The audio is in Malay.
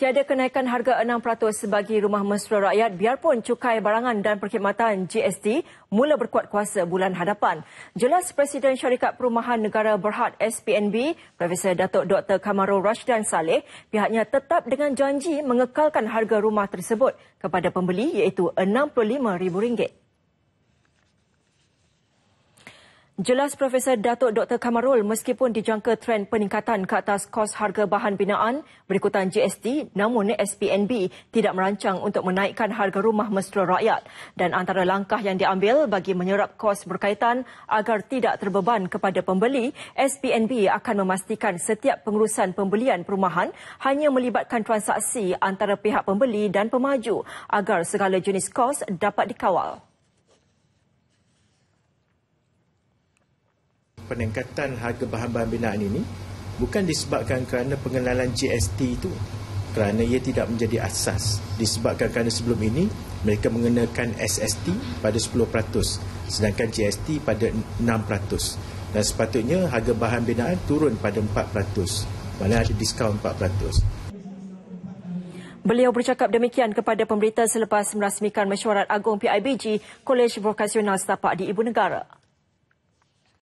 Tiada kenaikan harga 6% sebagai rumah mesra rakyat biarpun cukai barangan dan perkhidmatan GSD mula berkuat kuasa bulan hadapan. Jelas Presiden Syarikat Perumahan Negara Berhad SPNB, Profesor Datuk Dr. Kamarul Rashdan Saleh, pihaknya tetap dengan janji mengekalkan harga rumah tersebut kepada pembeli iaitu RM65,000. Jelas Profesor Datuk Dr. Kamarul, meskipun dijangka tren peningkatan ke atas kos harga bahan binaan berikutan GST, namun SPNB tidak merancang untuk menaikkan harga rumah mesra rakyat. Dan antara langkah yang diambil bagi menyerap kos berkaitan agar tidak terbeban kepada pembeli, SPNB akan memastikan setiap pengurusan pembelian perumahan hanya melibatkan transaksi antara pihak pembeli dan pemaju agar segala jenis kos dapat dikawal. peningkatan harga bahan-bahan binaan ini bukan disebabkan kerana pengenalan GST itu kerana ia tidak menjadi asas disebabkan kerana sebelum ini mereka mengenakan SST pada 10% sedangkan GST pada 6% dan sepatutnya harga bahan binaan turun pada 4% mana ada diskaun 4% Beliau bercakap demikian kepada pemberita selepas merasmikan mesyuarat agung PIBG Kolej Vokasional Setapak di Ibu Negara.